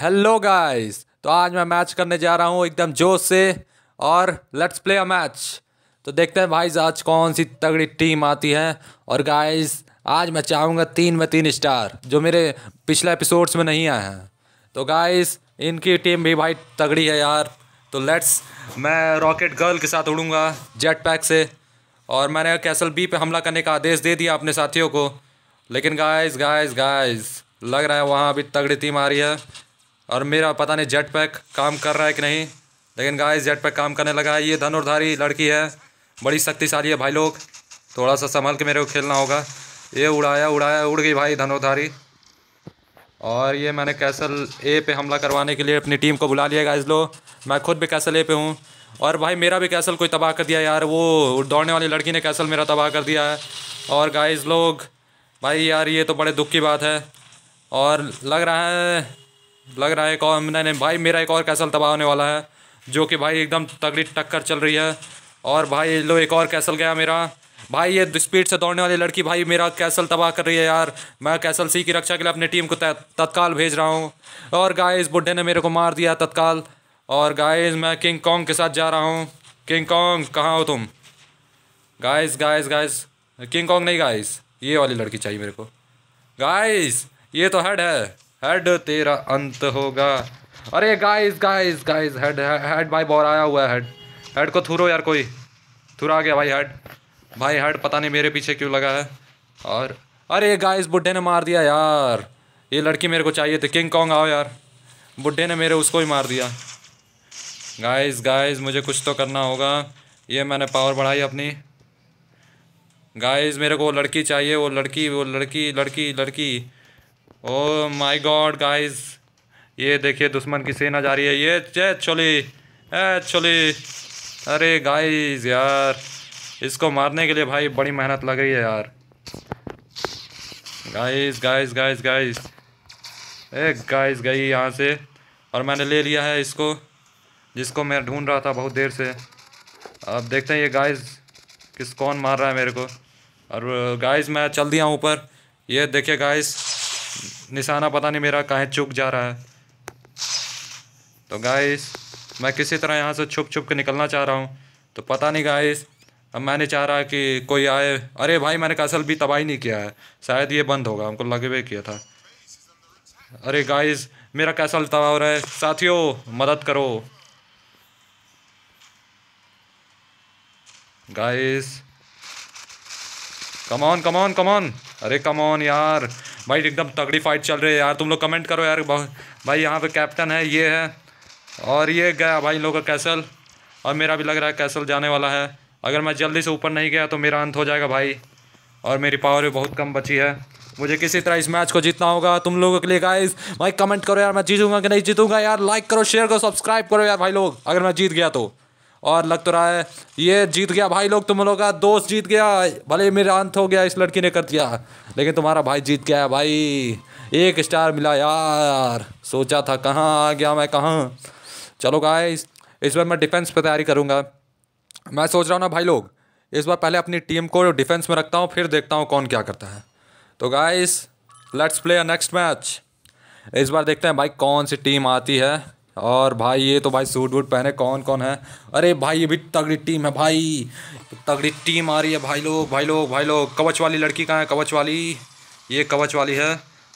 Hello guys तो आज मैं मैच करने जा रहा हूँ एकदम जोश से और लेट्स प्ले अ मैच तो देखते हैं भाई आज कौन सी तगड़ी टीम आती है और गाइस आज मैं चाहूँगा तीन में तीन स्टार जो मेरे पिछले एपिसोड्स में नहीं आए हैं तो गाइस इनकी टीम भी भाई तगड़ी है यार तो लेट्स मैं रॉकेट गर्ल के साथ उड़ूंगा जेट पैक से और मैंने कैसल बी पे हमला करने का आदेश दे दिया अपने साथियों को लेकिन गाइस गाइस गाइस लग रहा है वहाँ अभी तगड़ी टीम आ रही है और मेरा पता नहीं जेट पैक काम कर रहा है कि नहीं लेकिन गाइस जेट पैक काम करने लगा है ये धनुर्धारी लड़की है बड़ी शक्तिशाली है भाई लोग थोड़ा सा संभल के मेरे को खेलना होगा ये उड़ाया उड़ाया उड़ गई भाई धनुर्धारी और ये मैंने कैसल ए पे हमला करवाने के लिए अपनी टीम को बुला लिया गाइज लो मैं खुद भी कैसल ए पे हूँ और भाई मेरा भी कैसल कोई तबाह कर दिया यार वो दौड़ने वाली लड़की ने कैसल मेरा तबाह कर दिया है और गाइज लोग भाई यार ये तो बड़े दुख की बात है और लग रहा है लग रहा है एक और नहीं नहीं भाई मेरा एक और कैसल तबाह होने वाला है जो कि भाई एकदम तगड़ी टक्कर चल रही है और भाई लो एक और कैसल गया मेरा भाई ये स्पीड से दौड़ने वाली लड़की भाई मेरा कैसल तबाह कर रही है यार मैं कैसल सी की रक्षा के लिए अपनी टीम को तत्काल भेज रहा हूँ और गाय इस बुढ़े ने मेरे को मार दिया तत्काल और गाइस मैं किंग कॉन्ग के साथ जा रहा हूँ किंग कॉन्ग कहाँ हो तुम guys guys guys King Kong नहीं गाइस ये वाली लड़की चाहिए मेरे को गाइस ये तो हेड है हेड तेरा अंत होगा अरे guys guys guys head head भाई बॉल आया हुआ है हेड हेड को थुरो यार कोई आ गया भाई हेड भाई हेड पता नहीं मेरे पीछे क्यों लगा है और अरे गाइस बुढ़े ने मार दिया यार ये लड़की मेरे को चाहिए थी किंग कॉन्ग आओ यार बुढ़े ने मेरे उसको ही मार दिया गाइस गाइस मुझे कुछ तो करना होगा ये मैंने पावर बढ़ाई अपनी गाइस मेरे को वो लड़की चाहिए वो लड़की वो लड़की लड़की लड़की ओ माय गॉड गाइस ये देखिए दुश्मन की सेना जा रही है ये चली चली अरे गाइस यार इसको मारने के लिए भाई बड़ी मेहनत लग रही है यार गाइस गाइस गाइस गाइस ए गाइस गई यहाँ से और मैंने ले लिया है इसको जिसको मैं ढूंढ रहा था बहुत देर से अब देखते हैं ये गाइस किस कौन मार रहा है मेरे को और गाइस मैं चल दिया ऊपर ये देखिए गाइस निशाना पता नहीं मेरा कहाँ चुक जा रहा है तो गाइस मैं किसी तरह यहाँ से छुप छुप के निकलना चाह रहा हूँ तो पता नहीं गाइस अब मैंने चाह रहा कि कोई आए अरे भाई मैंने कसल भी तबाही नहीं किया है शायद ये बंद होगा हमको लगे हुए किया था अरे गाइस मेरा कैसल तबाह हो रहा है साथियों मदद करो गाइस कमान कमान कमान अरे कमान यार भाई एकदम तगड़ी फाइट चल रही है यार तुम लोग कमेंट करो यार भाई यहाँ पे कैप्टन है ये है और ये गया भाई इन लोगों का कैसल और मेरा भी लग रहा है कैसल जाने वाला है अगर मैं जल्दी से ऊपर नहीं गया तो मेरा अंत हो जाएगा भाई और मेरी पावर भी बहुत कम बची है मुझे किसी तरह इस मैच को जीतना होगा तुम लोगों के लिए गाइस भाई कमेंट करो यार मैं जीतूंगा कि नहीं जीतूंगा यार लाइक करो शेयर करो सब्सक्राइब करो यार भाई लोग अगर मैं जीत गया तो और लग तो रहा है ये जीत गया भाई लोग तुम लोग का दोस्त जीत गया भले मेरा अंत हो गया इस लड़की ने कर दिया लेकिन तुम्हारा भाई जीत गया है भाई एक स्टार मिला यार सोचा था कहाँ आ गया मैं कहाँ चलो गाय इस, बार मैं डिफेंस पर तैयारी करूँगा मैं सोच रहा हूँ ना भाई लोग इस बार पहले अपनी टीम को डिफेंस में रखता हूँ फिर देखता हूँ कौन क्या करता है तो guys let's play a next match इस बार देखते हैं भाई कौन सी टीम आती है और भाई ये तो भाई सूट वूट पहने कौन कौन है अरे भाई ये भी तगड़ी टीम है भाई तगड़ी टीम आ रही है भाई लोग भाई लोग भाई लोग कवच वाली लड़की कहाँ है कवच वाली ये कवच वाली है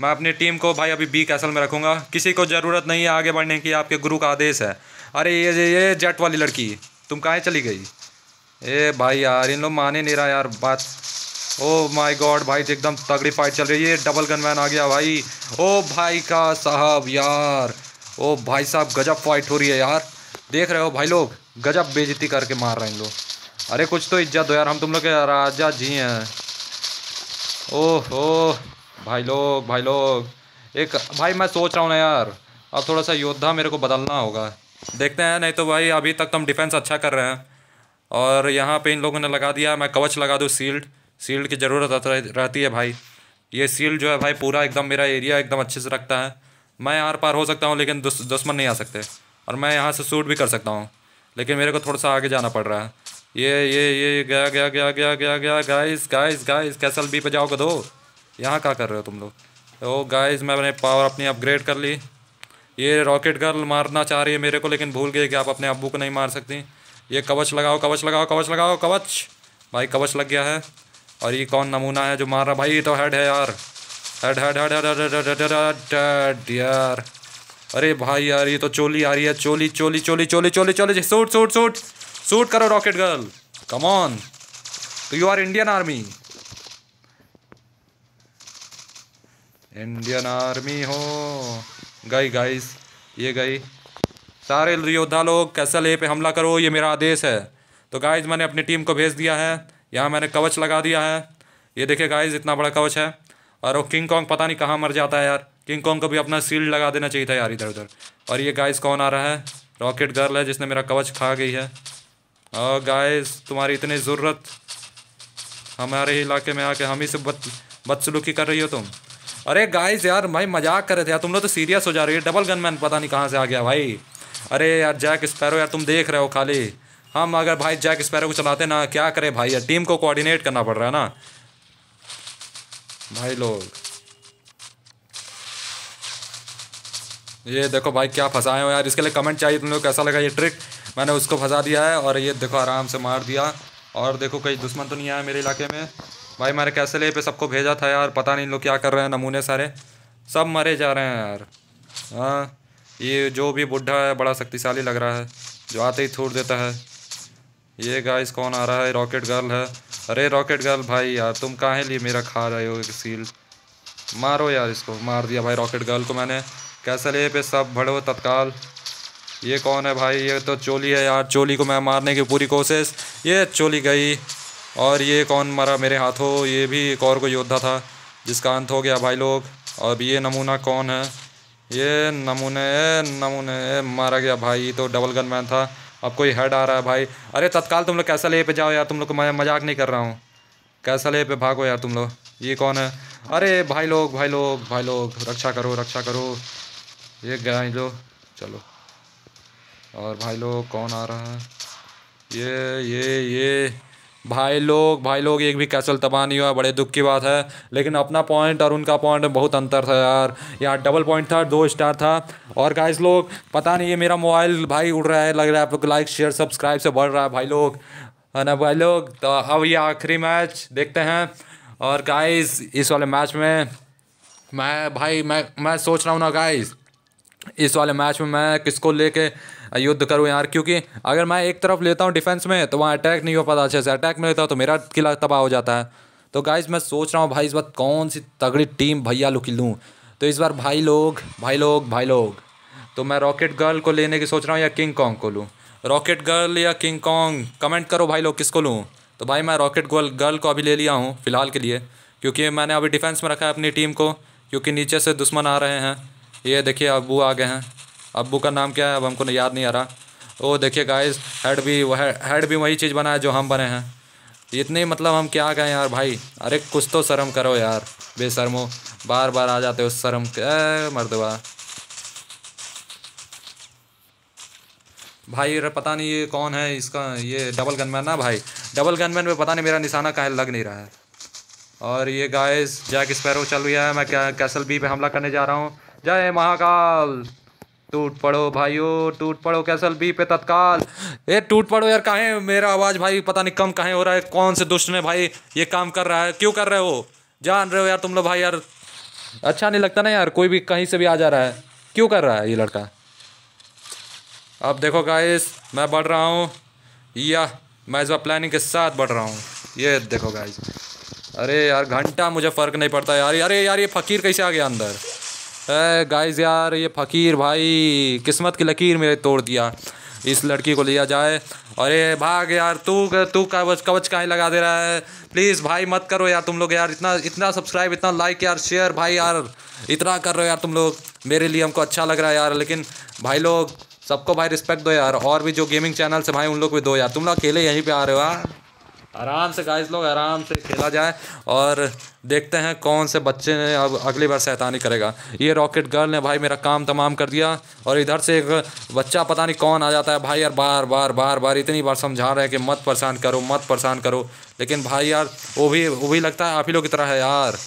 मैं अपनी टीम को भाई अभी बी कैसल में रखूँगा किसी को ज़रूरत नहीं है आगे बढ़ने की आपके गुरु का आदेश है अरे ये ये, ये जेट वाली लड़की तुम कहाँ चली गई ए भाई यार इन लोग माने नहीं रहा यार बात ओ माय गॉड भाई एकदम तगड़ी फाइट चल रही है ये डबल गन मैन आ गया भाई ओ भाई का साहब यार ओ भाई साहब गजब फाइट हो रही है यार देख रहे हो भाई लोग गजब बेजती करके मार रहे हैं लोग अरे कुछ तो इज्जत दो यार हम तुम लोग के राजा जी हैं ओह ओ भाई लोग भाई लोग एक भाई मैं सोच रहा हूँ ना यार अब थोड़ा सा योद्धा मेरे को बदलना होगा देखते हैं नहीं तो भाई अभी तक तो हम डिफेंस अच्छा कर रहे हैं और यहाँ पे इन लोगों ने लगा दिया मैं कवच लगा दूँ सील्ड सील्ड की ज़रूरत रहती है भाई ये सील्ड जो है भाई पूरा एकदम मेरा एरिया एकदम अच्छे से रखता है मैं आर पार हो सकता हूँ लेकिन दुश्मन नहीं आ सकते और मैं यहाँ से शूट भी कर सकता हूँ लेकिन मेरे को थोड़ा सा आगे जाना पड़ रहा है ये ये ये गया गया गया गया गया गया guys guys guys castle B पे जाओगे दो तो? यहाँ क्या कर रहे हो तुम लोग ओ तो गाइस अपने पावर अपनी अपग्रेड कर ली ये रॉकेट गर्ल मारना चाह रही है मेरे को लेकिन भूल गए कि आप अपने अबू को नहीं मार सकती ये कवच लगाओ कवच लगाओ कवच लगाओ कवच भाई कवच लग गया है और ये कौन नमूना है जो मार रहा भाई ये तो हेड है यार हट हट हट हट हट यार अरे भाई यार ये तो चोली आ रही है चोली चोली चोली चोली चोली चोली सूट सूट सूट सूट करो रॉकेट गर्ल कम ऑन तो you are Indian army Indian army हो गई गाइस ये गई सारे योद्धा लोग ए पे हमला करो ये मेरा आदेश है तो गाइज मैंने अपनी टीम को भेज दिया है यहाँ मैंने कवच लगा दिया है ये देखे गाइज इतना बड़ा कवच है और वो किंग कॉन्ग पता नहीं कहाँ मर जाता है यार किंग कॉन्ग को भी अपना सील्ड लगा देना चाहिए था यार इधर उधर और ये गाइस कौन आ रहा है रॉकेट गर्ल है जिसने मेरा कवच खा गई है और गाइस तुम्हारी इतनी ज़रूरत हमारे इलाके में आके हम ही से बद बदसलूकी कर रही हो तुम अरे गाइस यार भाई मजाक कर रहे थे यार तुम लोग तो सीरियस हो जा रही है डबल गनमैन पता नहीं कहाँ से आ गया भाई अरे यार जैक स्पैरो यार तुम देख रहे हो खाली हम अगर भाई जैक स्पैरो को चलाते ना क्या करें भाई यार टीम को कोऑर्डिनेट करना पड़ रहा है ना भाई लोग ये देखो भाई क्या फंसाए हो यार इसके लिए कमेंट चाहिए तुम लोग कैसा लगा ये ट्रिक मैंने उसको फंसा दिया है और ये देखो आराम से मार दिया और देखो कहीं दुश्मन तो नहीं आया मेरे इलाके में भाई मैंने कैसे ले पे सबको भेजा था यार पता नहीं लोग क्या कर रहे हैं नमूने सारे सब मरे जा रहे हैं यार हाँ ये जो भी बुढ़ा है बड़ा शक्तिशाली लग रहा है जो आते ही छोड़ देता है ये गाइस कौन आ रहा है रॉकेट गर्ल है अरे रॉकेट गर्ल भाई यार तुम कहाँ लिए मेरा खा रहे हो एक सील मारो यार इसको मार दिया भाई रॉकेट गर्ल को मैंने कैसे ले पे सब भड़ो तत्काल ये कौन है भाई ये तो चोली है यार चोली को मैं मारने की पूरी कोशिश ये चोली गई और ये कौन मरा मेरे हाथों ये भी एक और कोई योद्धा था जिसका अंत हो गया भाई लोग अब ये नमूना कौन है ये नमूने नमूने मारा गया भाई तो डबल गन मैन था अब कोई हेड आ रहा है भाई अरे तत्काल तुम लोग कैसा ले पे जाओ यार तुम लोग को मैं मजाक नहीं कर रहा हूँ कैसा ले पे भागो यार तुम लोग ये कौन है अरे भाई लोग भाई लोग भाई लोग रक्षा करो रक्षा करो ये गया लो चलो और भाई लोग कौन आ रहा है ये ये ये भाई लोग भाई लोग एक भी कैसल तबाह नहीं हुआ बड़े दुख की बात है लेकिन अपना पॉइंट और उनका पॉइंट बहुत अंतर था यार यहाँ डबल पॉइंट था दो स्टार था और गाइस लोग पता नहीं ये मेरा मोबाइल भाई उड़ रहा है लग रहा है आप लाइक शेयर सब्सक्राइब से बढ़ रहा है भाई लोग है ना भाई लोग तो अब ये आखिरी मैच देखते हैं और गाइस इस वाले मैच में मैं भाई मैं मैं सोच रहा हूँ ना गाइस इस वाले मैच में मैं किसको लेके युद्ध करूँ यार क्योंकि अगर मैं एक तरफ लेता हूँ डिफेंस में तो वहाँ अटैक नहीं हो पाता अच्छे से अटैक में लेता हूँ तो मेरा किला तबाह हो जाता है तो गाइज मैं सोच रहा हूँ भाई इस बार कौन सी तगड़ी टीम भैया लुकी लूँ तो इस बार भाई लोग भाई लोग भाई लोग तो मैं रॉकेट गर्ल को लेने की सोच रहा हूँ या किंग कॉन्ग को लूँ रॉकेट गर्ल या किंग कॉन्ग कमेंट करो भाई लोग किसको लूँ तो भाई मैं रॉकेट गर्ल गर्ल को अभी ले लिया हूँ फ़िलहाल के लिए क्योंकि मैंने अभी डिफेंस में रखा है अपनी टीम को क्योंकि नीचे से दुश्मन आ रहे हैं ये देखिए अब वो आ गए हैं अबू का नाम क्या है अब हमको याद नहीं आ रहा ओ देखिए गाइस हेड भी वह हेड भी वही चीज़ बना है जो हम बने हैं इतने मतलब हम क्या कहें यार भाई अरे कुछ तो शर्म करो यार बेशर्मो बार बार आ जाते हो शर्म मरदबा भाई अरे पता नहीं ये कौन है इसका ये डबल गनमैन ना भाई डबल गनमैन में पता नहीं मेरा निशाना कहें लग नहीं रहा है और ये गाइस जैक स्पैरो चल रही है मैं कैसल बी पे हमला करने जा रहा हूँ जय महाकाल टूट पड़ो भाइयों टूट पड़ो कैसल बी पे तत्काल ए टूट पड़ो यार कहा मेरा आवाज़ भाई पता नहीं कम कहा हो रहा है कौन से दुष्ट ने भाई ये काम कर रहा है क्यों कर रहे हो जान रहे हो यार तुम लोग भाई यार अच्छा नहीं लगता ना यार कोई भी कहीं से भी आ जा रहा है क्यों कर रहा है ये लड़का अब देखो गाइस मैं बढ़ रहा हूँ या मैं इस बार प्लानिंग के साथ बढ़ रहा हूँ ये देखो गाइस अरे यार घंटा मुझे फ़र्क नहीं पड़ता यार अरे यार ये फ़कीर कैसे आ गया अंदर गाइस यार ये फ़कीर भाई किस्मत की लकीर मेरे तोड़ दिया इस लड़की को लिया जाए अरे भाग यार तू तू कवच कवच कहाँ लगा दे रहा है प्लीज़ भाई मत करो यार तुम लोग यार इतना इतना सब्सक्राइब इतना लाइक यार शेयर भाई यार इतना कर रहे हो यार तुम लोग मेरे लिए हमको अच्छा लग रहा है यार लेकिन भाई लोग सबको भाई रिस्पेक्ट दो यार और भी जो गेमिंग चैनल से भाई उन लोग भी दो यार तुम लोग अकेले यहीं पर आ रहे हो यार हाँ? आराम से गाइस लोग आराम से खेला जाए और देखते हैं कौन से बच्चे ने अब अगली बार शैतानी करेगा ये रॉकेट गर्ल ने भाई मेरा काम तमाम कर दिया और इधर से एक बच्चा पता नहीं कौन आ जाता है भाई यार बार बार बार बार इतनी बार समझा रहे हैं कि मत परेशान करो मत परेशान करो लेकिन भाई यार वो भी वो भी लगता है आप ही लोग की तरह है यार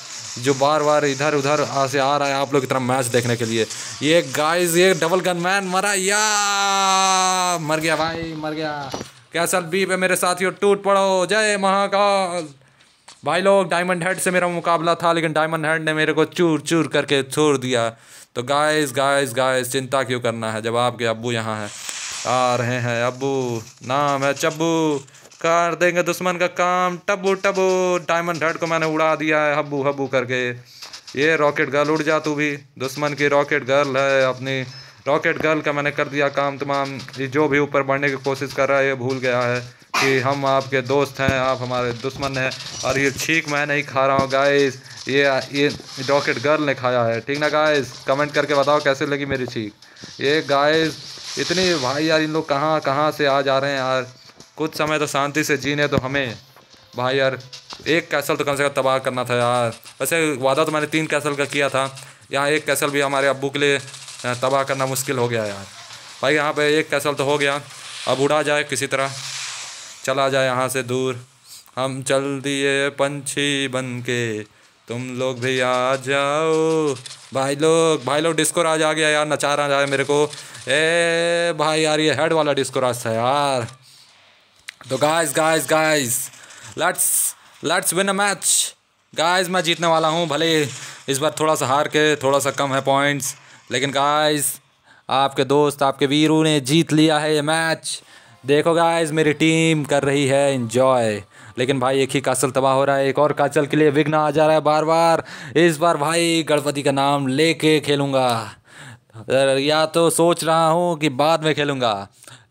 जो बार बार इधर उधर से आ रहा है आप लोग की तरह मैच देखने के लिए ये गाइज ये डबल गन मैन मरा या मर गया भाई मर गया कैसल बी पे मेरे साथियों टूट पड़ो जय महाकाल भाई लोग डायमंड हेड से मेरा मुकाबला था लेकिन डायमंड हेड ने मेरे को चूर चूर करके छोड़ दिया तो गाइस गाइस गाइस चिंता क्यों करना है जब आपके अबू यहाँ है आ रहे हैं अबू नाम है चब्बू कर देंगे दुश्मन का काम टबू टबू डायमंड हेड को मैंने उड़ा दिया है हब्बू हब्बू करके ये रॉकेट गर्ल उड़ जा तू भी दुश्मन की रॉकेट गर्ल है अपनी रॉकेट गर्ल का मैंने कर दिया काम तमाम ये जो भी ऊपर बढ़ने की कोशिश कर रहा है ये भूल गया है कि हम आपके दोस्त हैं आप हमारे दुश्मन हैं और ये छीक मैं नहीं खा रहा हूँ गाइस ये ये रॉकेट गर्ल ने खाया है ठीक ना गाइस कमेंट करके बताओ कैसे लगी मेरी छीक ये गाइस इतनी भाई यार इन लोग कहाँ कहाँ से आ जा रहे हैं यार कुछ समय तो शांति से जीने तो हमें भाई यार एक कैसल तो कम से कम तबाह करना था यार वैसे वादा तो मैंने तीन कैसल का किया था यहाँ एक कैसल भी हमारे अबू के लिए तबाह करना मुश्किल हो गया यार भाई यहाँ पे एक कैसल तो हो गया अब उड़ा जाए किसी तरह चला जाए यहाँ से दूर हम चल दिए पंछी बन के तुम लोग भी आ जाओ भाई लोग भाई लोग डिस्को राज आ गया यार नचा रहा जाए मेरे को ए भाई यार ये हेड वाला डिस्को राज था यार तो guys guys guys let's let's win a match guys मैं जीतने वाला हूँ भले इस बार थोड़ा सा हार के थोड़ा सा कम है पॉइंट्स लेकिन गाइस आपके दोस्त आपके वीरू ने जीत लिया है ये मैच देखो गाइस मेरी टीम कर रही है इन्जॉय लेकिन भाई एक ही कासल तबाह हो रहा है एक और काचल के लिए विघ्न आ जा रहा है बार बार इस बार भाई गणपति का नाम लेके खेलूँगा या तो सोच रहा हूँ कि बाद में खेलूँगा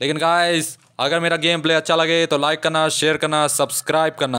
लेकिन गाइस अगर मेरा गेम प्ले अच्छा लगे तो लाइक करना शेयर करना सब्सक्राइब करना